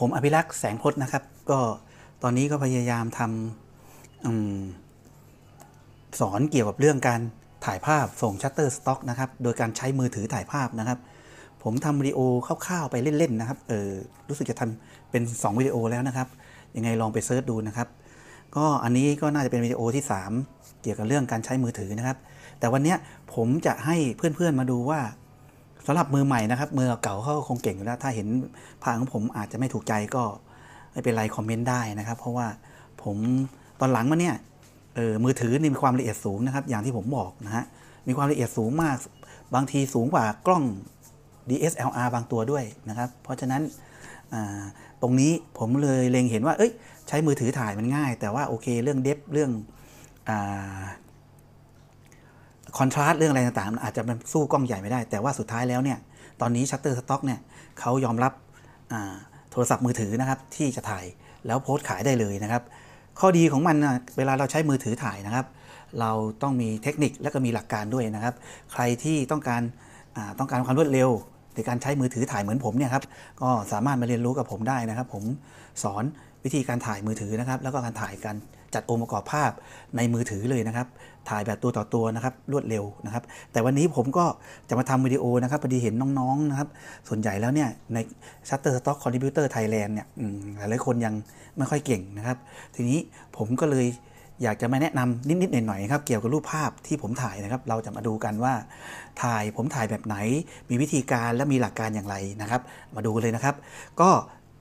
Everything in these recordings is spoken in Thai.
ผมอภิรักษ์แสงพจน์นะครับ ก็ตอนนี้ก็พยายามทำอสอนเกี่ยวกับเรื่องการถ่ายภาพส่งชัตเตอร์สต็อกนะครับโดยการใช้มือถือถ่ายภาพนะครับ ผมทำวิดีโอคร่าวๆไปเล่นๆ นะครับเออรู้สึกจะทำเป็น 2วิดีโอแล้วนะครับยังไงลองไปเซิร์ชดูนะครับ ก็อันนี้ก็น่าจะเป็นวิดีโอที่ 3 เกี่ยวกับเรื่องการใช้มือถือนะครับ แต่วันนี้ผมจะให้เพื่อนๆมาดูว่าสำหรับมือใหม่นะครับมือเก่าเขาคงเก่งอยู่แล้วถ้าเห็นภาของผมอาจจะไม่ถูกใจก็ไม่เป็นไรคอมเมนต์ได้นะครับ เพราะว่าผมตอนหลังมาเนี่ยเออมือถือนี่มีความละเอียดสูงนะครับอย่างที่ผมบอกนะฮะมีความละเอียดสูงมาก บางทีสูงกว่ากล้อง DSLR บางตัวด้วยนะครับเพราะฉะนั้นตรงนี้ผมเลยเล็งเห็นว่าเอ้ยใช้มือถือถ่ายมันง่าย แต่ว่าโอเคเรื่องเดฟเรื่องอคอนทราสต์เรื่องอะไรต่างๆอาจจะมันสู้กล้องใหญ่ไม่ได้ แต่ว่าสุดท้ายแล้วเนี่ยตอนนี้ชัตเตอร์สต็อกเนี่ยเขายอมรับโทรศัพท์มือถือนะครับที่จะถ่ายแล้วโพสต์ขายได้เลยนะครับ ข้อดีของมันนะเวลาเราใช้มือถือถ่ายนะครับ เราต้องมีเทคนิคและก็มีหลักการด้วยนะครับ ใครที่ต้องการต้องการความรวดเร็วในการใช้มือถือถ่ายเหมือนผมเนี่ยครับก็สามารถมาเรียนรู้กับผมได้นะครับ ผมสอนวิธีการถ่ายมือถือนะครับ แล้วก็การถ่ายการจัดองค์ประกอบภาพในมือถือเลยนะครับ ถ่ายแบบตัวต่อตัวนะครับ รวดเร็วนะครับ แต่วันนี้ผมก็จะมาทำวิดีโอนะครับพอดีเห็นน้องๆนะครับส่วนใหญ่แล้วเนี่ยใน Shutterstock Contributor Thailand เนี่ยหลายยคนยังไม่ค่อยเก่งนะครับทีนี้ผมก็เลยอยากจะมาแนะนำนิด ๆ หน่อยๆครับเกี่ยวกับรูปภาพที่ผมถ่ายนะครับเราจะมาดูกันว่า ถ่ายผมถ่ายแบบไหนมีวิธีการและมีหลักการอย่างไรนะครับ มาดูเลยนะครับ ก็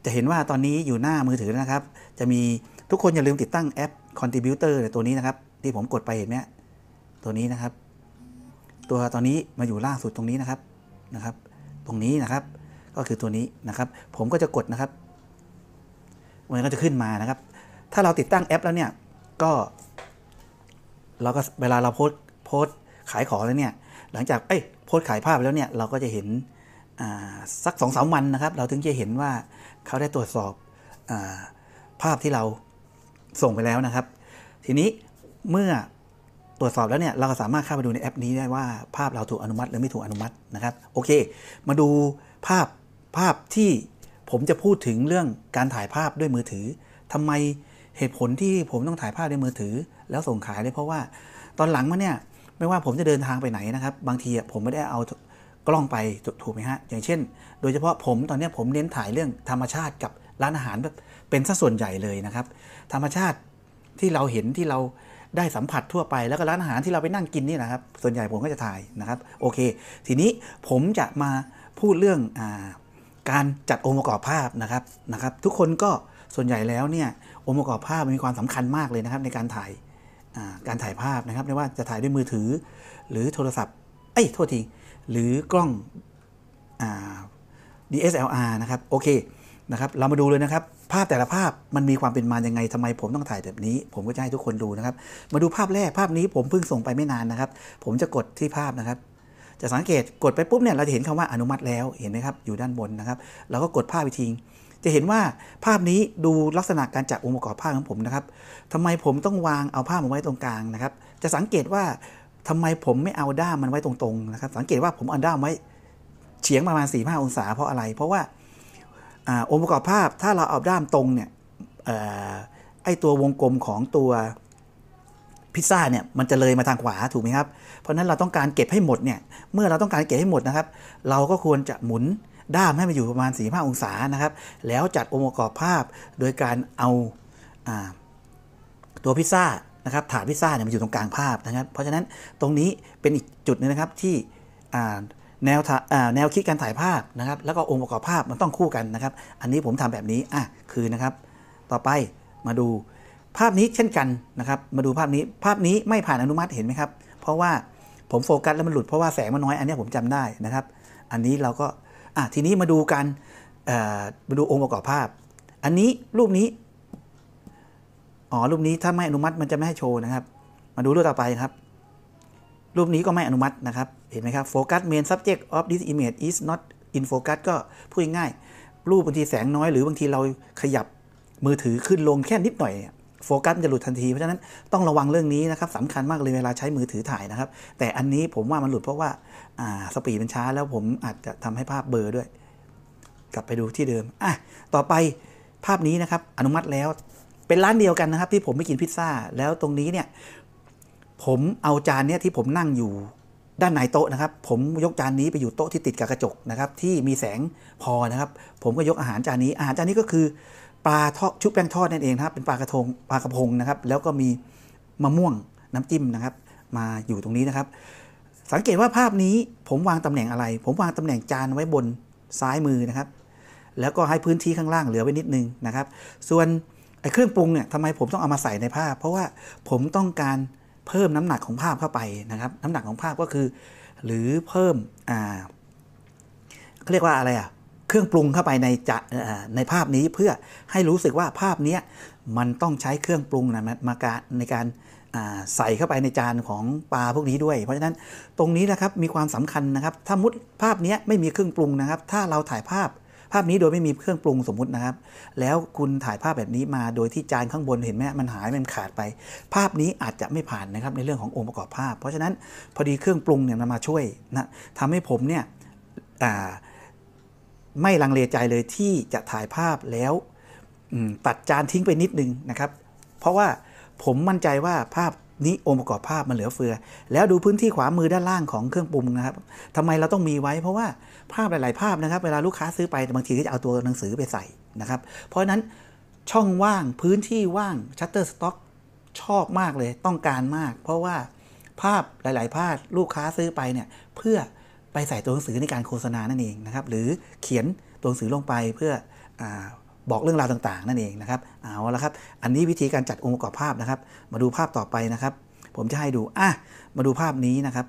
จะเห็นว่าตอนนี้อยู่หน้ามือถือนะครับ จะมีทุกคนอย่าลืมติดตั้งแอปคอนติบิวเตอร์ตัวนี้นะครับ ที่ผมกดไปเห็นไหมตัวนี้นะครับ ตัวตอนนี้มาอยู่ล่างสุดตรงนี้นะครับนะครับ ตรงนี้นะครับ ก็คือตัวนี้นะครับ ผมก็จะกดนะครับมันก็จะขึ้นมานะครับ ถ้าเราติดตั้งแอปแล้วเนี่ยก็ เราก็เวลาเราโพสโพสขายของแล้วเนี่ยหลังจากเอ้ยโพสขายภาพแล้วเนี่ย เราก็จะเห็นสักสองสามวันนะครับ เราถึงจะเห็นว่าเขาได้ตรวจสอบอภาพที่เราส่งไปแล้วนะครับ ทีนี้เมื่อตรวจสอบแล้วเนี่ย เราก็สามารถเข้าไปดูในแอปนี้ได้ว่า ภาพเราถูกอนุมัติ หรือไม่ถูกอนุมัตินะครับ โอเค มาดูภาพภาพที่ผมจะพูดถึงเรื่องการถ่ายภาพด้วยมือถือ ทำไมเหตุผลที่ผมต้องถ่ายภาพด้วยมือถือ แล้วส่งขายเลยเพราะว่า ตอนหลังมาเนี่ยไม่ว่าผมจะเดินทางไปไหนนะครับ บางทีผมไม่ได้เอากล้องไปถูกไหมฮะ อย่างเช่น โดยเฉพาะผมตอนนี้ผมเน้นถ่ายเรื่องธรรมชาติกับร้านอาหารแบบเป็นสัดส่วนใหญ่เลยนะครับธรรมชาติที่เราเห็นที่เราได้สัมผัสทั่วไปแล้วก็ร้านอาหารที่เราไปนั่งกินนี่นะครับ ส่วนใหญ่ผมก็จะถ่ายนะครับโอเค ทีนี้ผมจะมาพูดเรื่องอาการจัดองค์ประกอบภาพนะครับนะครับ ทุกคนก็ส่วนใหญ่แล้วเนี่ยองค์ประกอบภาพมีความสำคัญมากเลยนะครับ ในการถ่ายการถ่ายภาพนะครับไม่ว่าจะถ่ายด้วยมือถือ หรือโทรศัพท์เอ้ยโทษทีหรือกล้อง DSLR นะครับโอเคนะครับเรามาดูเลยนะครับ ภาพแต่ละภาพมันมีความเป็นมายังไง ทำไมผมต้องถ่ายแบบนี้ ผมก็จะให้ทุกคนดูนะครับ มาดูภาพแรกภาพนี้ผมเพิ่งส่งไปไม่นานนะครับ ผมจะกดที่ภาพนะครับ จะสังเกตกดไปปุ๊บเนี่ยเราจะเห็นคำว่าอนุมัติแล้วเห็นไหมครับ อยู่ด้านบนนะครับเราก็กดภาพไปทิ้งจะเห็นว่าภาพนี้ดูลักษณะการจับองค์ประกอบภาพของผมนะครับทำไมผมต้องวางเอาภาพมาไว้ตรงกลางนะครับ จะสังเกตว่าทำไมผมไม่เอาด้ามมันไว้ตรงๆนะครับ สังเกตว่าผมเอาด้ามไว้เฉียงประมาณ4-5องศาเพราะอะไร เพราะว่าองค์ประกอบภาพถ้าเราเอาด้ามตรงเนี่ยไอตัววงกลมของตัวพิซซ่าเนี่ยมันจะเลยมาทางขวาถูกไหมครับเพราะนั้นเราต้องการเก็บให้หมดเนี่ยเมื่อเราต้องการเก็บให้หมดนะครับ เราก็ควรจะหมุนด้ามให้มันอยู่ประมาณ 45 องศานะครับ แล้วจัดองค์ประกอบภาพโดยการเอาตัวพิซซ่านะครับ ถาดพิซซ่าเนี่ยมันอยู่ตรงกลางภาพนะครับเพราะฉะนั้นตรงนี้เป็นอีกจุดนึงนะครับที่แนวแนวคิดการถ่ายภาพนะครับ แล้วก็องค์ประกอบภาพมันต้องคู่กันนะครับ อันนี้ผมทำแบบนี้อ่ะคือนะครับ ต่อไปมาดูภาพนี้เช่นกันนะครับ มาดูภาพนี้ภาพนี้ไม่ผ่านอนุมัติเห็นไหมครับ เพราะว่าผมโฟกัสแล้วมันหลุดเพราะว่าแสงมันน้อยอันนี้ผมจำได้นะครับ อันนี้เราก็อ่ะทีนี้มาดูกันมาดูองค์ประกอบภาพ อันนี้รูปนี้อ๋อรูปนี้ถ้าไม่อนุมัติมันจะไม่ให้โชว์นะครับ มาดูรูปต่อไปครับรูปนี้ก็ไม่อนุมัตินะครับ เห็นไหมครับ focus main subject of this image is not in focus ก็พูดง่าย รูปบางทีแสงน้อยหรือบางทีเราขยับมือถือขึ้นลงแค่นิดหน่อยโฟกัสจะหลุดทันที เพราะฉะนั้นต้องระวังเรื่องนี้นะครับสำคัญมากเลยเวลาใช้มือถือถ่ายนะครับ แต่อันนี้ผมว่ามันหลุดเพราะว่าสปีดมันช้าแล้วผมอาจจะทำให้ภาพเบลอด้วย กลับไปดูที่เดิมอ่ะต่อไปภาพนี้นะครับ อนุมัติแล้ว เป็นร้านเดียวกันนะครับ ที่ผมไม่กินพิซซ่าแล้วตรงนี้เนี่ยผมเอาจานเนี้ยที่ผมนั่งอยู่ด้านในโต๊ะนะครับ ผมยกจานนี้ไปอยู่โต๊ะที่ติดกับกระจกนะครับ ที่มีแสงพอนะครับ ผมก็ยกอาหารจานนี้ อาหารจานนี้ก็คือปลาทอดชุบแป้งทอดนั่นเองนะครับเป็นปลากระทงปลากระพงนะครับ แล้วก็มีมะม่วงน้ำจิ้มนะครับ มาอยู่ตรงนี้นะครับ สังเกตว่าภาพนี้ผมวางตำแหน่งอะไร ผมวางตำแหน่งจานไว้บนซ้ายมือนะครับ แล้วก็ให้พื้นที่ข้างล่างเหลือไว้นิดนึงนะครับ ส่วนไอ้เครื่องปรุงเนี่ยทำไมผมต้องเอามาใส่ในภาพ เพราะว่าผมต้องการเพิ่มน้ำหนักของภาพเข้าไปนะครับน้ำหนักของภาพก็คือ หรือเพิ่มอ่าเขาเรียกว่าอะไรอ่ะเครื่องปรุงเข้าไปในจะในภาพนี้ เพื่อให้รู้สึกว่าภาพนี้ มันต้องใช้เครื่องปรุงนะมาการในการใส่เข้าไปในจานของปลาพวกนี้ด้วย เพราะฉะนั้นตรงนี้นะครับมีความสำคัญนะครับ ถ้ามุดภาพนี้ไม่มีเครื่องปรุงนะครับ ถ้าเราถ่ายภาพภาพนี้โดยไม่มีเครื่องปรุงสมมุตินะครับ แล้วคุณถ่ายภาพแบบนี้มาโดยที่จานข้างบนเห็นไหมมันหายมันขาดไป ภาพนี้อาจจะไม่ผ่านนะครับในเรื่องขององค์ประกอบภาพเพราะฉะนั้นพอดีเครื่องปรุงเนี่ยมันมาช่วย นะทำให้ผมเนี่ยไม่ลังเลใจเลยที่จะถ่ายภาพแล้วตัดจานทิ้งไปนิดนึงนะครับเพราะว่าผมมั่นใจว่าภาพนี่องค์ประกอบภาพมันเหลือเฟือ แล้วดูพื้นที่ขวามือด้านล่างของเครื่องปรุงนะครับทำไมเราต้องมีไว้ เพราะว่าภาพหลาย ๆ ภาพนะครับ เวลาลูกค้าซื้อไปบางทีก็จะเอาตัวหนังสือไปใส่นะครับ เพราะฉะนั้นช่องว่างพื้นที่ว่างชัตเตอร์สต็อก ชอบมากเลยต้องการมาก เพราะว่า ภาพหลาย ๆ ภาพลูกค้าซื้อไปเนี่ยเพื่อไปใส่ตัวหนังสือในการโฆษณานั่นเองนะครับหรือเขียนตัวหนังสือลงไปเพื่ออบอกเรื่องราวต่าง ๆ นั่นเองนะครับเอาละครับอันนี้วิธีการจัดองค์ประกอบภาพนะครับ มาดูภาพต่อไปนะครับ ผมจะให้ดูอ่ะมาดูภาพนี้นะครับ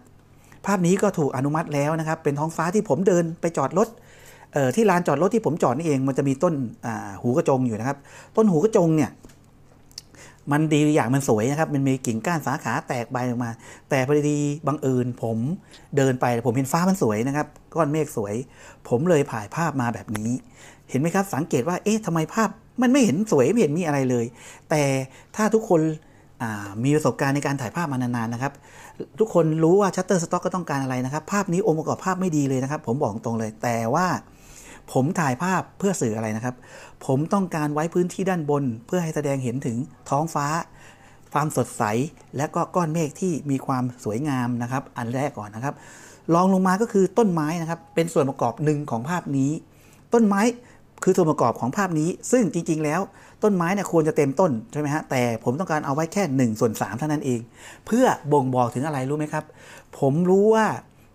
ภาพนี้ก็ถูกอนุมัติแล้วนะครับ เป็นท้องฟ้าที่ผมเดินไปจอดรถที่ลานจอดรถที่ผมจอดนี่เอง มันจะมีต้นหูกระจงอยู่นะครับ ต้นหูกระจงเนี่ยมันดีอย่างมันสวยนะครับมันมีกิ่งก้านสาขาแตกใบออกมา แต่พอดีบังเอิญผมเดินไป ผมเห็นฟ้ามันสวยนะครับก้อนเมฆสวย ผมเลยถ่ายภาพมาแบบนี้เห็นไหมครับสังเกตว่าเอ๊ะทำไมภาพ มันไม่เห็นสวยไม่เห็นมีอะไรเลย แต่ถ้าทุกคนมีประสบการณ์ในการถ่ายภาพมานานๆนะครับ ทุกคนรู้ว่าชัตเตอร์สต็อกก็ต้องการอะไรนะครับ ภาพนี้องค์ประกอบภาพไม่ดีเลยนะครับ ผมบอกตรงเลย แต่ว่าผมถ่ายภาพเพื่อสื่ออะไรนะครับ ผมต้องการไว้พื้นที่ด้านบน เพื่อให้แสดงเห็นถึงท้องฟ้า ความสดใส และก็ก้อนเมฆที่มีความสวยงามนะครับอันแรกก่อนนะครับรองลงมาก็คือต้นไม้นะครับเป็นส่วนประกอบหนึ่งของภาพนี้ ต้นไม้คือส่วนประกอบของภาพนี้ซึ่งจริงๆ แล้วต้นไม้เนี่ยควรจะเต็มต้นใช่ไหมฮะแต่ผมต้องการเอาไว้แค่1ส่วน3เท่านั้นเอง เพื่อบ่งบอกถึงอะไรรู้ไหมครับ ผมรู้ว่า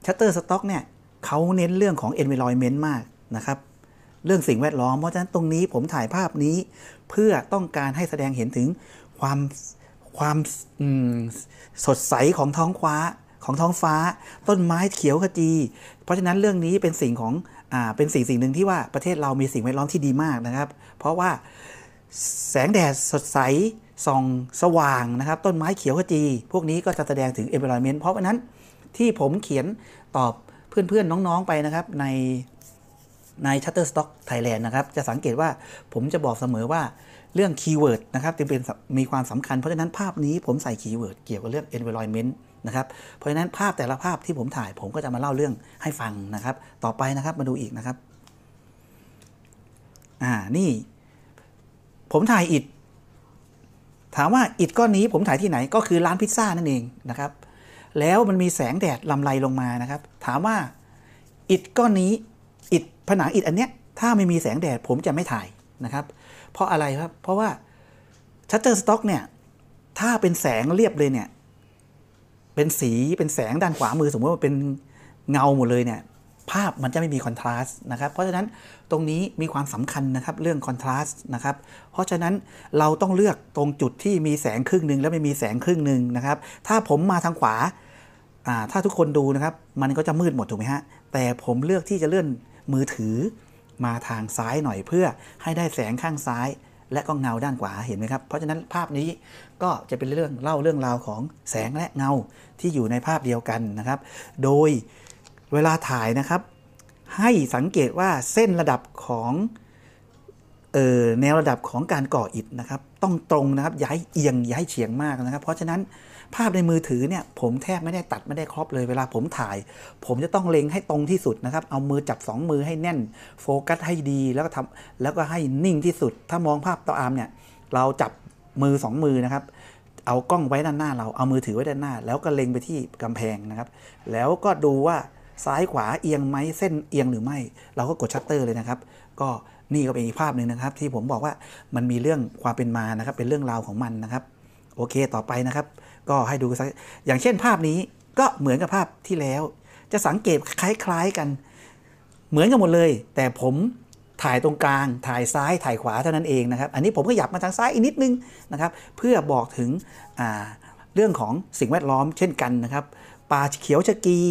ชัตเตอร์สต็อกเนี่ยเขาเน้นเรื่องของ environment มากนะครับ เรื่องสิ่งแวดล้อม เพราะฉะนั้นตรงนี้ผมถ่ายภาพนี้เพื่อต้องการให้แสดงเห็นถึงความความสดใสของท้องฟ้าของท้องฟ้า ต้นไม้เขียวขจี เพราะฉะนั้นเรื่องนี้เป็นสิ่งของเป็นสิ่งสิ่งหนึ่งที่ว่าประเทศเรามีสิ่งแวดล้อมที่ดีมากนะครับ เพราะว่าแสงแดดสดใสส่องสว่างนะครับ ต้นไม้เขียวขจี พวกนี้ก็จะแสดงถึง environment เพราะฉะนั้นที่ผมเขียนตอบเพื่อนๆนน้องๆไปนะครับในใน Shutterstock Thailand นะครับจะสังเกตว่าผมจะบอกเสมอว่าเรื่องคีย์เวิร์ดนะครับจึงเป็นมีความสำคัญ เพราะฉะนั้นภาพนี้ผมใส่คีย์เวิร์ดเกี่ยวกับเรื่อง environment นะครับเพราะฉะนั้นภาพแต่ละภาพที่ผมถ่ายผมก็จะมาเล่าเรื่องให้ฟังนะครับ ต่อไปนะครับมาดูอีกนะครับ อ่านี่ ผมถ่ายอิดถามว่าอิดก้อนนี้ผมถ่ายที่ไหนก็คือร้านพิซซ่านั่นเองนะครับ แล้วมันมีแสงแดดลำไรลงมานะครับ ถามว่าอิดก้อนนี้อิดผนังอิดอันเนี้ยถ้าไม่มีแสงแดดผมจะไม่ถ่ายนะครับ เพราะอะไรครับเพราะว่าชัตเตอร์สต็อกเนี่ยถ้าเป็นแสงเรียบเลยเนี่ยเป็นสีเป็นแสงด้านขวามือสมมติว่าเป็นเงาหมดเลยเนี่ยภาพมันจะไม่มีคอนทราสต์นะครับเพราะฉะนั้นตรงนี้มีความสำคัญนะครับเรื่องคอนทราสต์นะครับเพราะฉะนั้นเราต้องเลือกตรงจุดที่มีแสงครึ่งหนึ่งแล้วไม่มีแสงครึ่งหนึ่งนะครับถ้าผมมาทางขวาถ้าทุกคนดูนะครับมันก็จะมืดหมดถูกไหมฮะแต่ผมเลือกที่จะเลื่อนมือถือมาทางซ้ายหน่อยเพื่อให้ได้แสงข้างซ้ายและก็เงาด้านขวาเห็นไหมครับเพราะฉะนั้นภาพนี้ก็จะเป็นเรื่องเล่าเรื่องราวของแสงและเงา ที่อยู่ในภาพเดียวกันนะครับ โดยเวลาถ่ายนะครับ ให้สังเกตว่าเส้นระดับของออแนวระดับของการก่ออิฐนะครับ ต้องตรงนะครับย้ายเอียงย้ายเฉียงมากนะครับ เพราะฉะนั้นภาพในมือถือเนี่ย ผมแทบไม่ได้ตัดไม่ได้ครอบเลยเวลาผมถ่าย ผมจะต้องเล็งให้ตรงที่สุดนะครับ เอามือจับ 2 มือให้แน่นโฟกัสให้ดีแล้วก็ทำแล้วก็ให้นิ่งที่สุด ถ้ามองภาพต่ออาร์มเนี่ย เราจับมือ2มือนะครับ เอากล้องไว้ด้านหน้า เราเอามือถือไว้ด้านหน้า แล้วก็เล็งไปที่กำแพงนะครับ แล้วก็ดูว่า ซ้ายขวาเอียงไหมเส้นเอียงหรือไม่ เราก็กดชัตเตอร์เลยนะครับ ก็นี่ก็เป็นอีกภาพหนึ่งนะครับ ที่ผมบอกว่ามันมีเรื่องความเป็นมานะครับเป็นเรื่องราวของมันนะครับโอเค ต่อไปนะครับ ก็ให้ดูสัก อย่างเช่นภาพนี้ ก็เหมือนกับภาพที่แล้ว จะสังเกตคล้าย ๆกัน เหมือนกันหมดเลย แต่ผมถ่ายตรงกลาง ถ่ายซ้ายถ่ายขวาเท่านั้นเองนะครับ อันนี้ผมก็หยับมาทางซ้ายอีกนิดนึงนะครับ เพื่อบอกถึงเรื่องของสิ่งแวดล้อม เช่นกันนะครับป่าเขียวชะกี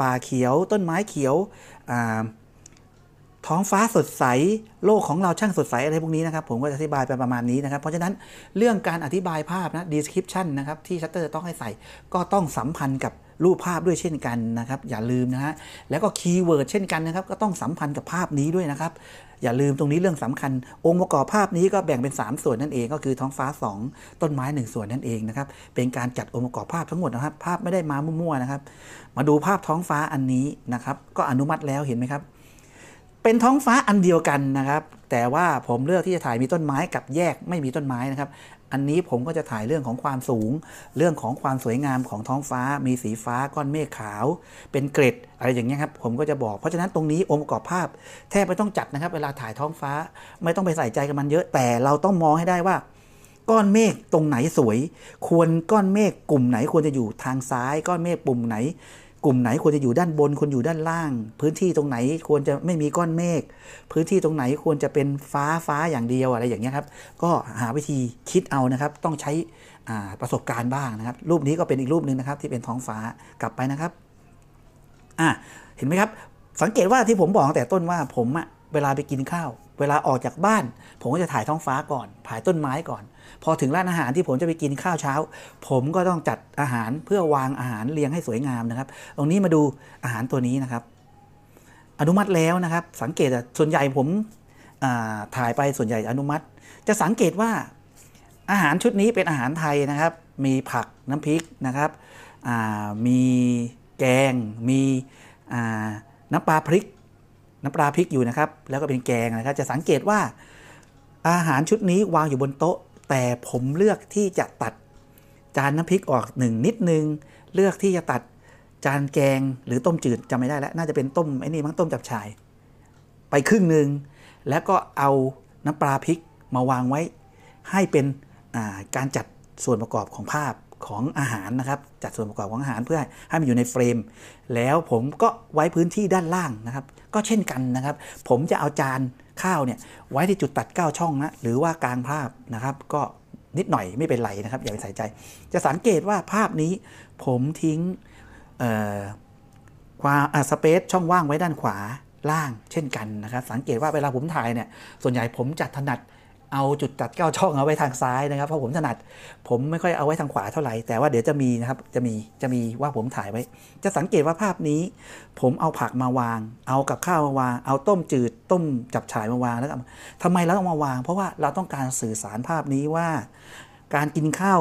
ป่าเขียว ต้นไม้เขียวท้องฟ้าสดใสโลกของเราช่างสดใสอะไรพวกนี้นะครับ ผมก็จะอธิบายไปประมาณนี้นะครับเพราะฉะนั้นเรื่องการอธิบายภาพนะ description นะครับที่ชัตเตอร์ต้องให้ใส่ ก็ต้องสัมพันธ์กับรูปภาพด้วยเช่นกันนะครับ อย่าลืมนะฮะแล้วก็คีย์เวิร์ดเช่นกันนะครับ ก็ต้องสัมพันธ์กับภาพนี้ด้วยนะครับ อย่าลืมตรงนี้เรื่องสำคัญ องค์ประกอบภาพนี้ก็แบ่งเป็น 3 ส่วนนั่นเองก็คือท้องฟ้า 2 ต้นไม้ 1 ส่วนนั่นเองนะครับ เป็นการจัดองค์ประกอบภาพทั้งหมดนะครับ ภาพไม่ได้มามั่วๆนะครับมาดูภาพท้องฟ้าอันนี้นะครับ ก็อนุมัติแล้วเห็นไหมครับเป็นท้องฟ้าอันเดียวกันนะครับ แต่ว่าผมเลือกที่จะถ่ายมีต้นไม้กับแยกไม่มีต้นไม้นะครับ อันนี้ผมก็จะถ่ายเรื่องของความสูง เรื่องของความสวยงามของท้องฟ้า มีสีฟ้าก้อนเมฆขาว เป็นเกร็ดอะไรอย่างเงี้ยครับ ผมก็จะบอกเพราะฉะนั้นตรงนี้องค์ประกอบภาพแทบไม่ต้องจัดนะครับ เวลาถ่ายท้องฟ้าไม่ต้องไปใส่ใจกับมันเยอะ แต่เราต้องมองให้ได้ว่า ก้อนเมฆตรงไหนสวย ควรก้อนเมฆกลุ่มไหน ควรจะอยู่ทางซ้ายก้อนเมฆปุ่มไหนกลุ่มไหนควรจะอยู่ด้านบน คนอยู่ด้านล่าง พื้นที่ตรงไหนควรจะไม่มีก้อนเมฆ พื้นที่ตรงไหนควรจะเป็นฟ้าฟ้าอย่างเดียวอะไรอย่างเงี้ยครับ ก็หาวิธีคิดเอานะครับ ต้องใช้ประสบการณ์บ้างนะครับ รูปนี้ก็เป็นอีกรูปหนึ่งนะครับ ที่เป็นท้องฟ้ากลับไปนะครับ อ่ะเห็นไหมครับ สังเกตว่าที่ผมบอกแต่ต้นว่าผมอะเวลาไปกินข้าวเวลาออกจากบ้านผมก็จะถ่ายท้องฟ้าก่อนถ่ายต้นไม้ก่อน พอถึงร้านอาหารที่ผมจะไปกินข้าวเช้า ผมก็ต้องจัดอาหารเพื่อวางอาหารเรียงให้สวยงามนะครับ ตรงนี้มาดูอาหารตัวนี้นะครับ อนุมัติแล้วนะครับ สังเกตส่วนใหญ่ผมถ่ายไปส่วนใหญ่อนุมัติ จะสังเกตว่าอาหารชุดนี้เป็นอาหารไทยนะครับ มีผักน้ำพริกนะครับมีแกง มีน้ำปลาพริกน้ำปลาพริกอยู่นะครับ แล้วก็เป็นแกงนะครับจะสังเกตว่า อาหารชุดนี้วางอยู่บนโต๊ะ แต่ผมเลือกที่จะตัดจานน้ำพริกออกหนึ่งนิดนึง เลือกที่จะตัดจานแกงหรือต้มจืดจำไม่ได้แล้ว น่าจะเป็นต้มไอ้นี่มั้งต้มจับฉาย ไปครึ่งหนึ่ง แล้วก็เอาน้ำปลาพริกมาวางไว้ ให้เป็นการจัดส่วนประกอบของภาพของอาหารนะครับจัดส่วนประกอบของอาหารเพื่อให้มันอยู่ในเฟรม แล้วผมก็ไว้พื้นที่ด้านล่างนะครับ ก็เช่นกันนะครับ ผมจะเอาจานข้าวเนี่ยไว้ที่จุดตัด 9 ช่องนะหรือว่ากลางภาพนะครับ ก็นิดหน่อยไม่เป็นไรนะครับอย่าไปใส่ใจ จะสังเกตว่าภาพนี้ผมทิ้งความสเปซช่องว่างไว้ด้านขวาล่าง เช่นกันนะครับสังเกตว่าเวลาผมถ่ายเนี่ยส่วนใหญ่ผมจัดถนัดเอาจุดตัดเก้าช่องเอาไว้ทางซ้ายนะครับ เพราะผมถนัด ผมไม่ค่อยเอาไว้ทางขวาเท่าไหร่แต่ว่าเดี๋ยวจะมีนะครับจะมีจะมีว่าผมถ่ายไว้ จะสังเกตว่าภาพนี้ ผมเอาผักมาวาง เอากับข้าวมาวางเอาต้มจืดต้มจับฉายมาวางแล้วทำไมเราต้องมาวาง เพราะว่าเราต้องการสื่อสารภาพนี้ว่า การกินข้าว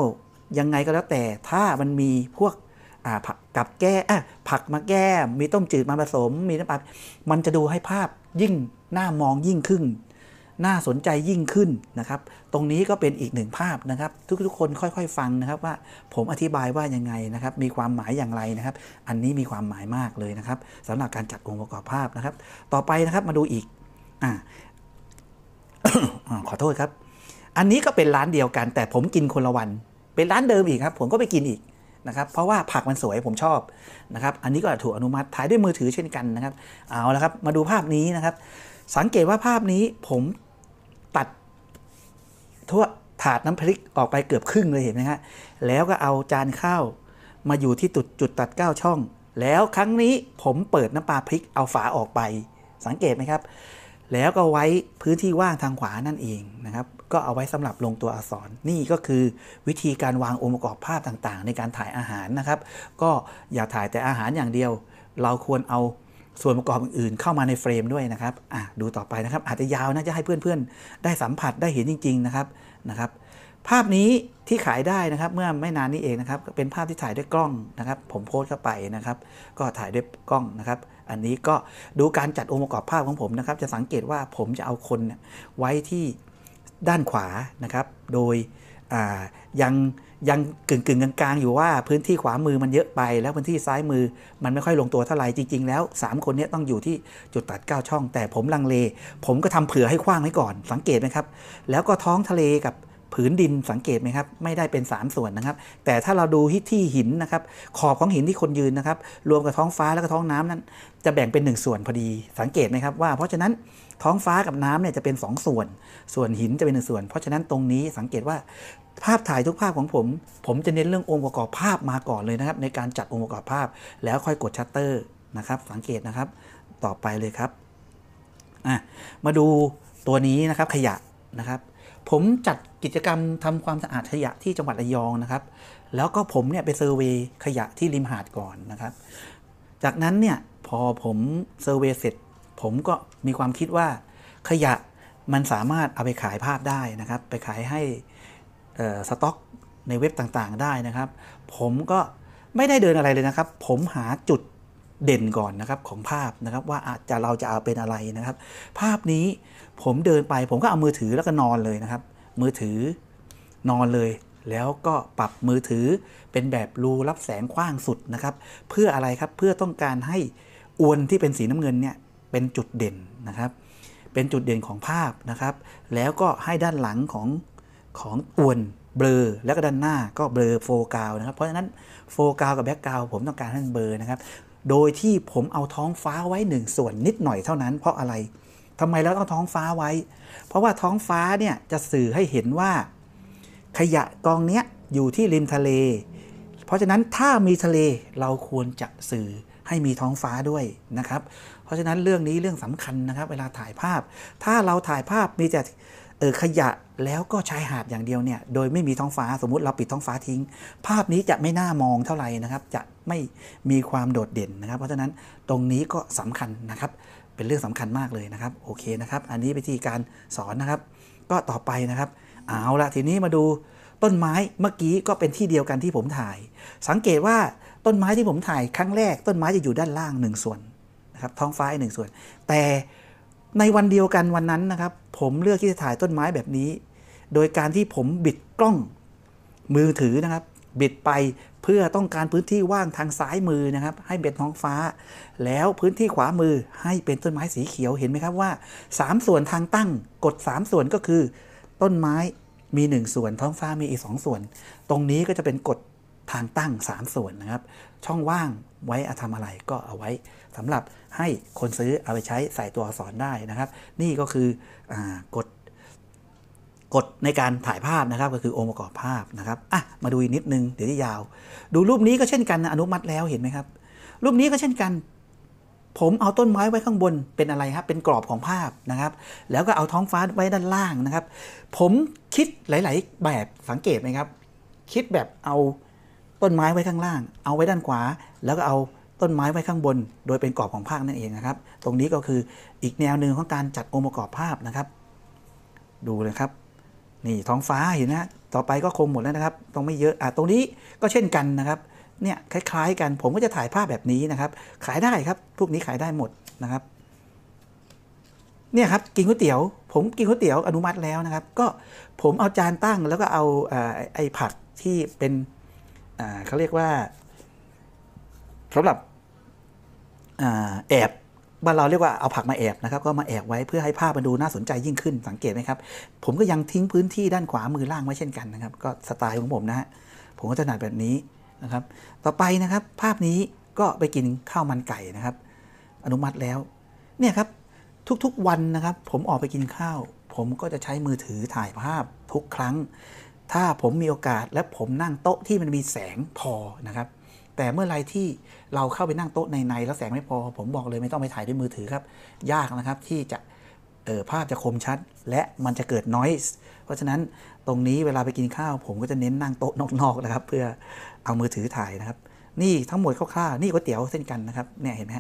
ยังไงก็แล้วแต่ถ้ามันมีพวกผักกับแก้ผักมาแก้มีต้มจืดมาผสม มีน้ำปลามันจะดูให้ภาพยิ่งหน้ามองยิ่งขึ้นน่าสนใจยิ่งขึ้นนะครับ ตรงนี้ก็เป็นอีกหนึ่งภาพนะครับ ทุกๆคนค่อย ๆ ฟังนะครับ ว่า ผมอธิบายว่ายังไงนะครับ มีความหมายอย่างไรนะครับ อันนี้มีความหมายมากเลยนะครับสำหรับการจัดองค์ประกอบภาพนะครับ ต่อไปนะครับมาดูอีกอ่าขอโทษครับ อันนี้ก็เป็นร้านเดียวกัน แต่ผมกินคนละวัน เป็นร้านเดิมอีกครับผมก็ไปกินอีกนะครับ เพราะว่าผักมันสวย ผมชอบนะครับ อันนี้ก็ถูกอนุมัติถ่ายด้วยมือถือเช่นกันนะครับ เอาละครับ มาดูภาพนี้นะครับสังเกตว่าภาพนี้ผมตัดทั่วถาดน้ำพริกออกไปเกือบครึ่งเลยเห็นไหมฮะแล้วก็เอาจานข้าวมาอยู่ที่จุดจุดตัด9ช่อง แล้วครั้งนี้ผมเปิดน้ำปลาพริกเอาฝาออกไป สังเกตไหมครับ แล้วก็ไว้พื้นที่ว่างทางขวานั่นเองนะครับ ก็เอาไว้สำหรับลงตัวอักษร นี่ก็คือวิธีการวางองค์ประกอบภาพต่างๆ ในการถ่ายอาหารนะครับ ก็อย่าถ่ายแต่อาหารอย่างเดียว เราควรเอาส่วนประกอบอื่นเข้ามาในเฟรมด้วยนะครับ ดูต่อไปนะครับ อาจจะยาวนะจะให้เพื่อนๆ ได้สัมผัสได้เห็นจริง ๆ นะครับนะครับ ภาพนี้ที่ขายได้นะครับ เมื่อไม่นานนี้เองนะครับเป็นภาพที่ถ่ายด้วยกล้องนะครับผมโพสเข้าไปนะครับ ก็ถ่ายด้วยกล้องนะครับ อันนี้ก็ดูการจัดองค์ประกอบภาพของผมนะครับ จะสังเกตว่าผมจะเอาคนไว้ที่ด้านขวานะครับ โดยยังยังกึ่งกึ่งกลางๆ อยู่ว่าพื้นที่ขวามือมันเยอะไป แล้วพื้นที่ซ้ายมือ มันไม่ค่อยลงตัวเท่าไหร่ จริงๆ แล้ว 3 คนนี้ต้องอยู่ที่จุดตัด 9 ช่อง แต่ผมลังเล ผมก็ทำเผื่อให้กว้างไว้ก่อนสังเกตไหมครับ แล้วก็ท้องทะเลกับผืนดินสังเกตไหมครับ ไม่ได้เป็น 3 ส่วนนะครับ แต่ถ้าเราดูที่หินนะครับ ขอบของหินที่คนยืนนะครับ รวมกับท้องฟ้าแล้วก็ท้องน้ำนั้นจะแบ่งเป็น 1 ส่วนพอดีสังเกตไหมครับ ว่าเพราะฉะนั้นท้องฟ้ากับน้ำเนี่ยจะเป็น 2 ส่วน ส่วนหินจะเป็นหนึ่งส่วน เพราะฉะนั้นตรงนี้สังเกตว่า ภาพถ่ายทุกภาพของผม ผมจะเน้นเรื่ององค์ประกอบภาพมาก่อนเลยนะครับ ในการจัดองค์ประกอบภาพ แล้วค่อยกดชัตเตอร์นะครับสังเกตนะครับ ต่อไปเลยครับมาดูตัวนี้นะครับขยะนะครับผมจัดกิจกรรมทำความสะอาดขยะที่จังหวัดระยองนะครับ แล้วก็ผมเนี่ยไปเซอร์เวยขยะที่ริมหาดก่อนนะครับ จากนั้นเนี่ยพอผมเซอร์เวยเสร็จผมก็มีความคิดว่าขยะมันสามารถเอาไปขายภาพได้นะครับ ไปขายให้สต็อกในเว็บต่างๆ ได้นะครับ ผมก็ไม่ได้เดินอะไรเลยนะครับ ผมหาจุดเด่นก่อนนะครับของภาพนะครับ ว่าอาจจะเราจะเอาเป็นอะไรนะครับ ภาพนี้ผมเดินไปผมก็เอามือถือแล้วก็นอนเลยนะครับ มือถือนอนเลย แล้วก็ปรับมือถือเป็นแบบรูรับแสงกว้างสุดนะครับเพื่ออะไรครับ เพื่อต้องการให้อวนที่เป็นสีน้ำเงินเนี่ยเป็นจุดเด่นนะครับ เป็นจุดเด่นของภาพนะครับ แล้วก็ให้ด้านหลังของของอวนเบลอแล้วก็ด้านหน้าก็เบลอโฟกาวนะครับเพราะฉะนั้นโฟกาวกับแบ็กกาวผมต้องการให้เบลอนะครับโดยที่ผมเอาท้องฟ้าไว้หนึ่งส่วนนิดหน่อยเท่านั้น เพราะอะไรทำไมเราต้องท้องฟ้าไว้ เพราะว่าท้องฟ้าเนี่ยจะสื่อให้เห็นว่าขยะกองเนี้ยอยู่ที่ริมทะเล เพราะฉะนั้นถ้ามีทะเลเราควรจะสื่อให้มีท้องฟ้าด้วยนะครับ เพราะฉะนั้นเรื่องนี้เรื่องสำคัญนะครับ เวลาถ่ายภาพ ถ้าเราถ่ายภาพมีแต่เออขยะแล้วก็ชายหาดอย่างเดียวเนี่ย โดยไม่มีท้องฟ้าสมมุติเราปิดท้องฟ้าทิ้ง ภาพนี้จะไม่น่ามองเท่าไหร่นะครับ จะไม่มีความโดดเด่นนะครับ เพราะฉะนั้นตรงนี้ก็สำคัญนะครับเป็นเรื่องสำคัญมากเลยนะครับ โอเคนะครับ อันนี้วิธีการสอนนะครับ ก็ต่อไปนะครับ เอาละทีนี้มาดูต้นไม้เมื่อกี้ก็เป็นที่เดียวกันที่ผมถ่าย สังเกตว่าต้นไม้ที่ผมถ่ายครั้งแรก ต้นไม้จะอยู่ด้านล่างหนึ่งส่วนนะครับ ท้องฟ้าหนึ่งส่วนแต่ในวันเดียวกันวันนั้นนะครับ ผมเลือกที่จะถ่ายต้นไม้แบบนี้ โดยการที่ผมบิดกล้องมือถือนะครับบิดไปเพื่อต้องการพื้นที่ว่างทางซ้ายมือนะครับ ให้เป็นท้องฟ้า แล้วพื้นที่ขวามือให้เป็นต้นไม้สีเขียวเห็นไหมครับว่า 3 ส่วนทางตั้ง กด 3 ส่วนก็คือ ต้นไม้มี 1 ส่วนท้องฟ้ามีอีก 2 ส่วน ตรงนี้ก็จะเป็นกฎทางตั้ง 3 ส่วนนะครับ ช่องว่างไว้อาทำอะไรก็เอาไว้สำหรับให้คนซื้อเอาไปใช้ใส่ตัวอักษรได้นะครับ นี่ก็คืออกฎกฎในการถ่ายภาพนะครับก็คือองค์ประกอบภาพนะครับ อ่ะ มาดูอีกนิดนึงเดี๋ยวจะยาว ดูรูปนี้ก็เช่นกันอนุมัติแล้วเห็นไหมครับ รูปนี้ก็เช่นกัน ผมเอาต้นไม้ไว้ข้างบนเป็นอะไรครับเป็นกรอบของภาพนะครับ แล้วก็เอาท้องฟ้าไว้ด้านล่างนะครับ ผมคิดหลาย ๆแบบสังเกตไหมครับ คิดแบบเอาต้นไม้ไว้ข้างล่าง เอาไว้ด้านขวา แล้วก็เอาต้นไม้ไว้ข้างบน โดยเป็นกรอบของภาพนั่นเองนะครับ ตรงนี้ก็คืออีกแนวหนึ่งของการจัดองค์ประกอบภาพนะครับ ดูเลยครับนี่ท้องฟ้าเห็นนะต่อไปก็คงหมดแล้วนะครับ ตรงไม่เยอะอ่ะตรงนี้ก็เช่นกันนะครับ เนี่ยคล้ายๆกัน ผมก็จะถ่ายภาพแบบนี้นะครับ ขายได้ครับ พวกนี้ขายได้หมดนะครับ เนี่ยครับกินก๋วยเตี๋ยว ผมกินก๋วยเตี๋ยว อนุมัติแล้วนะครับ ก็ผมเอาจานตั้ง แล้วก็เอาไอ้ผักที่เป็นเขาเรียกว่าสำหรับแอบบ้านเราเรียกว่าเอาผักมาแอบนะครับ ก็มาแอบไว้เพื่อให้ภาพมันดูน่าสนใจยิ่งขึ้นสังเกตไหมครับ ผมก็ยังทิ้งพื้นที่ด้านขวามือล่างไว้เช่นกันนะครับก็สไตล์ของผมนะฮะผมก็ถนัดแบบนี้นะครับ ต่อไปนะครับ ภาพนี้ก็ไปกินข้าวมันไก่นะครับ อนุมัติแล้ว เนี่ยครับทุกๆวันนะครับ ผมออกไปกินข้าว ผมก็จะใช้มือถือถ่ายภาพทุกครั้ง ถ้าผมมีโอกาสและผมนั่งโต๊ะที่มันมีแสงพอนะครับแต่เมื่อไรที่เราเข้าไปนั่งโต๊ะในๆแล้วแสงไม่พอ ผมบอกเลยไม่ต้องไปถ่ายด้วยมือถือครับ ยากนะครับที่จะภาพจะคมชัด และมันจะเกิด noise เพราะฉะนั้นตรงนี้เวลาไปกินข้าว ผมก็จะเน้นนั่งโต๊ะนอกๆนะครับ เพื่อเอามือถือถ่ายนะครับ นี่ทั้งหมดคร่าวๆนี่ก๋วยเตี๋ยวเส้นกันนะครับเนี่ยเห็นไหม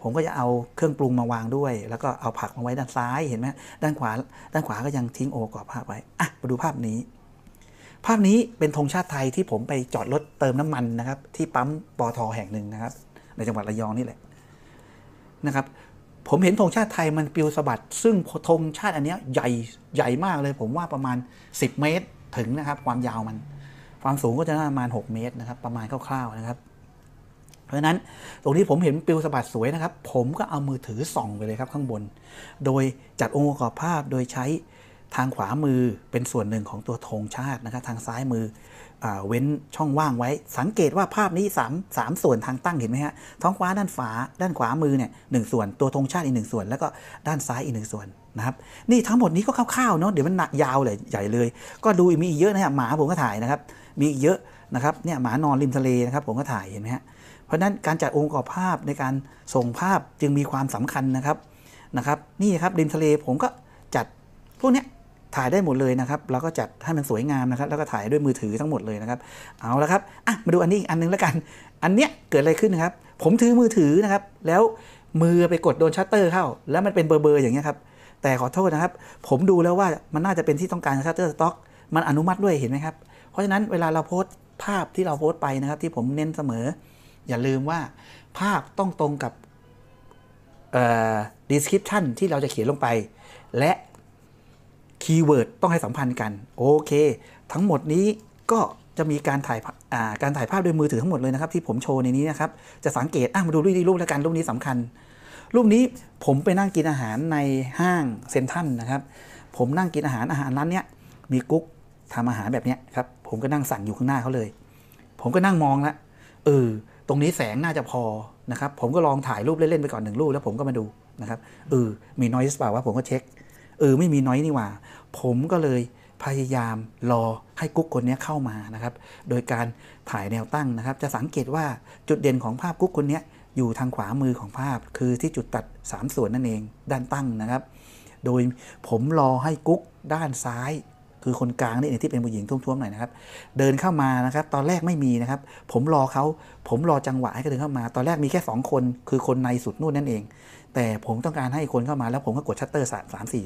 ผมก็จะเอาเครื่องปรุงมาวางด้วย แล้วก็เอาผักมาไว้ด้านซ้ายเห็นไหมด้านขวาด้านขวาก็ยังทิ้งโอกรอบภาพไว้อ่ะมาดูภาพนี้ภาพนี้เป็นธงชาติไทยที่ผมไปจอดรถเติมน้ำมันนะครับ ที่ปั๊มปอทอแห่งหนึ่งนะครับ ในจังหวัดระยองนี่แหละนะครับผมเห็นธงชาติไทยมันปิวสะบัด ซึ่งธงชาติอันนี้ใหญ่ใหญ่มากเลย ผมว่าประมาณ 10 เมตรถึงนะครับ ความยาวมัน ความสูงก็จะประมาณ 6 เมตรนะครับ ประมาณคร่าว ๆนะครับ เพราะฉะนั้นตรงที่ผมเห็นปิวสะบัดสวยนะครับ ผมก็เอามือถือส่องไปเลยครับ ข้างบน โดยจัดองค์ประกอบภาพโดยใช้ทางขวามือเป็นส่วนหนึ่งของตัวธงชาตินะครับทางซ้ายมืออเว้นช่องว่างไว้ สังเกตว่าภาพนี้3 3ส่วนทางตั้งเห็นไหมฮะท้องฟ้า ด้านฝาด้านขวามือเนี่ยหส่วนตัวธงชาติอีกหนึ่งส่วน แล้วก็ด้านซ้ายอีกหนึ่งส่วนนะครับนี่ทั้งหมดนี้ก็คร่าวๆเนาะเดี๋ยวมันหนักยาวเลยใหญ่เลย ก็ดูมีอีกเยอะนะฮะหมาผมก็ถ่ายนะครับมีอีกเยอะนะครับเนี่ยหมานอนริมทะเลนะครับ ผมก็ถ่ายเห็นไหมฮะเพราะนั้นการจัดองค์ประกอบภาพในการส่งภาพจึงมีความสำคัญนะครับนะครับ นี่ครับริมทะเลผมก็จัดพวกเนี้ยถ่ายได้หมดเลยนะครับ เราก็จัดให้มันสวยงามนะครับแล้วก็ถ่ายด้วยมือถือทั้งหมดเลยนะครับ เอาละครับอ่ะมาดูอันนี้อีกอันนึงแล้วกันอันเนี้ยเกิดอะไรขึ้นนะครับ ผมถือมือถือนะครับ แล้วมือไปกดโดนชัตเตอร์เข้าแล้วมันเป็นเบอร์เบอร์อย่างเงี้ยครับ แต่ขอโทษนะครับ ผมดูแล้วว่ามันน่าจะเป็นที่ต้องการชัตเตอร์สต็อกมันอนุมัติด้วยเห็นไหมครับ เพราะฉะนั้นเวลาเราโพสต์ภาพที่เราโพสต์ไปนะครับ ที่ผมเน้นเสมออย่าลืมว่าภาพต้องตรงกับดีสคริปชั่นที่เราจะเขียนลงไปและคีย์เวิร์ดต้องให้สัมพันธ์กันโอเค ทั้งหมดนี้ก็จะมีการถ่ายาการถ่ายภาพด้วยมือถือทั้งหมดเลยนะครับที่ผมโชว์ในนี้นะครับจะสังเกตอ่ะมาดูรูปนี้รูปแล้วกันรูปนี้สำคัญ รูปนี้ผมไปนั่งกินอาหารในห้างเซนทันนะครับผมนั่งกินอาหารอาหารร้านเนี้ยมีกุ๊กทำอาหารแบบเนี้ยครับผมก็นั่งสั่งอยู่ข้างหน้าเขาเลย ผมก็นั่งมองละเออตรงนี้แสงน่าจะพอนะครับผมก็ลองถ่ายรูปเล่นๆไปก่อนหนึ่งรูปแล้วผมก็มาดูนะครับเออมีนอยส์เปล่าว่า ผมก็เช็คเออไม่มีน้อยนี่หว่า ผมก็เลยพยายามรอให้กุ๊กคนนี้เข้ามานะครับ โดยการถ่ายแนวตั้งนะครับ จะสังเกตว่าจุดเด่นของภาพกุ๊กคนนี้อยู่ทางขวามือของภาพ คือที่จุดตัด 3 ส่วนนั่นเอง ด้านตั้งนะครับ โดยผมรอให้กุ๊กด้านซ้ายคือคนกลางนี่ที่เป็นผู้หญิงท้่วมๆหน่อยนะครับ เดินเข้ามานะครับตอนแรกไม่มีนะครับผมรอเขาผมรอจังหวะให้เขาเดินเข้ามา ตอนแรกมีแค่2คนคือคนในสุดนู่นนั่นเอง แต่ผมต้องการให้คนเข้ามา แล้วผมก็กดชัตเตอร์สามสามสี่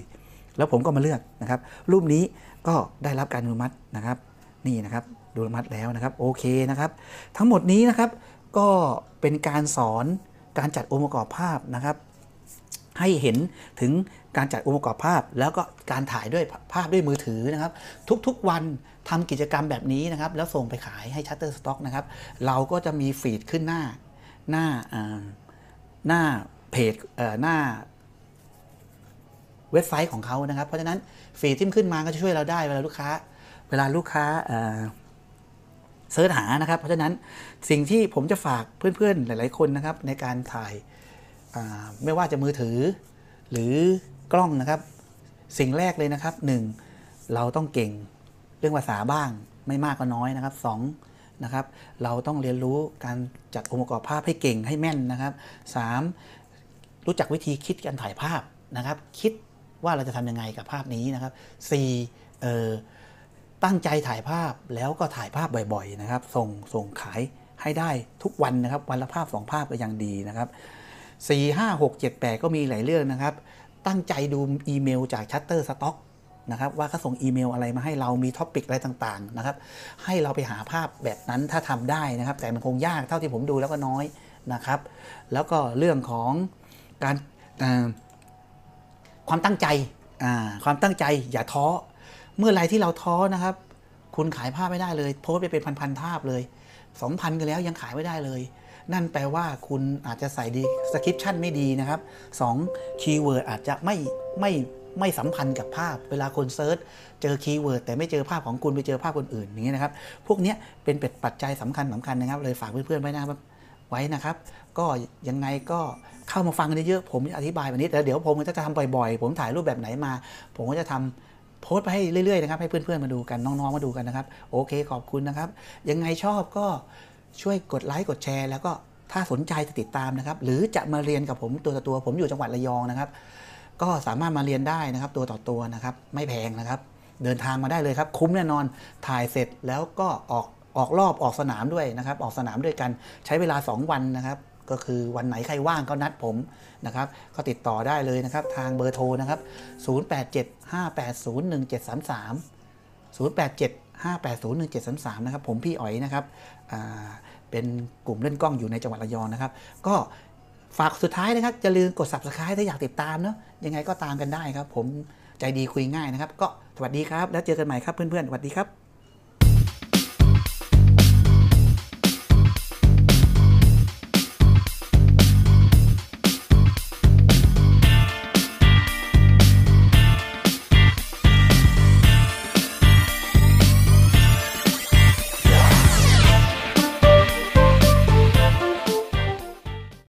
แล้วผมก็มาเลือกนะครับ รูปนี้ก็ได้รับการอนุมัตินะครับ นี่นะครับ ดูอนุมัติแล้วนะครับโอเคนะครับ ทั้งหมดนี้นะครับ ก็เป็นการสอนการจัดองค์ประกอบภาพนะครับ ให้เห็นถึงการจัดองค์ประกอบภาพ แล้วก็การถ่ายด้วยภาพด้วยมือถือนะครับ ทุกๆ วันทำกิจกรรมแบบนี้นะครับ แล้วส่งไปขายให้ชัตเตอร์สต็อกนะครับเราก็จะมีฟีดขึ้นหน้าหน้าหน้าเพจหน้าเว็บไซต์ของเขานะครับ เพราะฉะนั้นฟีดที่ขึ้นมาก็จะช่วยเราได้เวลาลูกค้าเวลาลูกค้าเซิร์ชหานะครับ เพราะฉะนั้นสิ่งที่ผมจะฝากเพื่อนๆ หลายๆคนนะครับ ในการถ่ายไม่ว่าจะมือถือ หรือกล้องนะครับ สิ่งแรกเลยนะครับ 1. เราต้องเก่งเรื่องภาษาบ้างไม่มากก็น้อยนะครับ 2. นะครับเราต้องเรียนรู้การจัดองค์ประกอบภาพให้เก่งให้แม่นนะครับ 3. รู้จักวิธีคิดการถ่ายภาพนะครับ คิดว่าเราจะทำยังไงกับภาพนี้นะครับ 4. ตั้งใจถ่ายภาพแล้วก็ถ่ายภาพบ่อยๆนะครับส่งส่งขายให้ได้ทุกวันนะครับ วันละภาพ 2 ภาพก็ยังดีนะครับ 4 5 6 7 8 ก็มีหลายเรื่องนะครับ ตั้งใจดูอีเมลจากชัตเตอร์สต็อกนะครับว่าเขาส่งอีเมลอะไรมาให้เรามีท็อปิกอะไรต่าง ๆนะครับ ให้เราไปหาภาพแบบนั้นถ้าทำได้นะครับ แต่มันคงยากเท่าที่ผมดูแล้วก็น้อยนะครับ แล้วก็เรื่องของการความตั้งใจ ความตั้งใจอย่าท้อ เมื่อไรที่เราท้อนะครับ คุณขายภาพไม่ได้เลย โพสไปเป็นพันๆภาพเลย2,000กันแล้วยังขายไม่ได้เลย นั่นแปลว่าคุณอาจจะใส่ดีสคริปชั่นไม่ดีนะครับ2คีย์เวิร์ดอาจจะไม่ไม่ไม่สัมพันธ์กับภาพ เวลาคนเซิร์ชเจอคีย์เวิร์ดแต่ไม่เจอภาพของคุณไปเจอภาพคนอื่น อย่างเงี้ยนะครับ พวกนี้เป็นเป็ดปัจจัยสำคัญสำคัญนะครับเลยฝากเพื่อนๆไว้นะครับ ไว้นะครับก็ยังไงก็เข้ามาฟังกันเยอะๆผมอธิบายแบบนี้ แต่เดี๋ยวผมก็จะทำบ่อยๆ ผมถ่ายรูปแบบไหนมา ผมก็จะทำโพสต์ไปให้เรื่อยๆนะครับให้เพื่อนๆมาดูกัน น้องๆมาดูกันนะครับ โอเคขอบคุณนะครับ ยังไงชอบก็ช่วยกดไลค์กดแชร์ แล้วก็ถ้าสนใจจะติดตามนะครับ หรือจะมาเรียนกับผมตัวต่อตัว ผมอยู่จังหวัดระยองนะครับ ก็สามารถมาเรียนได้นะครับ ตัวต่อตัวนะครับ ไม่แพงนะครับ เดินทางมาได้เลยครับ คุ้มแน่นอนถ่ายเสร็จแล้วก็ออกออกรอบออกสนามด้วยนะครับ ออกสนามด้วยกัน ใช้เวลา 2 วันนะครับก็คือวันไหนใครว่างก็นัดผมนะครับก็ติดต่อได้เลยนะครับทางเบอร์โทรนะครับ 0875801733 0875801733 นะครับผมพี่อ๋อยนะครับเป็นกลุ่มเล่นกล้องอยู่ในจังหวัดระยองนะครับก็ฝากสุดท้ายนะครับจะลืมกด subscribe ถ้าอยากติดตามเนาะยังไงก็ตามกันได้ครับผมใจดีคุยง่ายนะครับก็สวัสดีครับ แล้วเจอกันใหม่ครับเพื่อนๆสวัสดีครับ